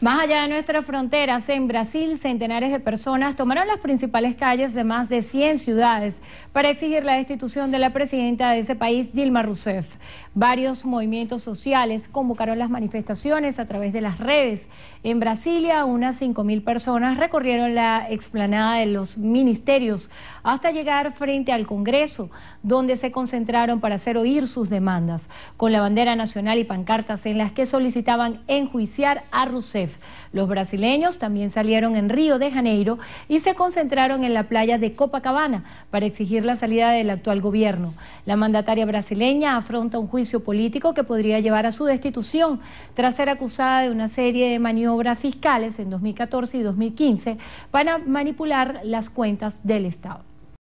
Más allá de nuestras fronteras, en Brasil, centenares de personas tomaron las principales calles de más de 100 ciudades para exigir la destitución de la presidenta de ese país, Dilma Rousseff. Varios movimientos sociales convocaron las manifestaciones a través de las redes. En Brasilia, unas 5.000 personas recorrieron la explanada de los ministerios hasta llegar frente al Congreso, donde se concentraron para hacer oír sus demandas, con la bandera nacional y pancartas en las que solicitaban enjuiciar a Rousseff. Los brasileños también salieron en Río de Janeiro y se concentraron en la playa de Copacabana para exigir la salida del actual gobierno. La mandataria brasileña afronta un juicio político que podría llevar a su destitución tras ser acusada de una serie de maniobras fiscales en 2014 y 2015 para manipular las cuentas del Estado.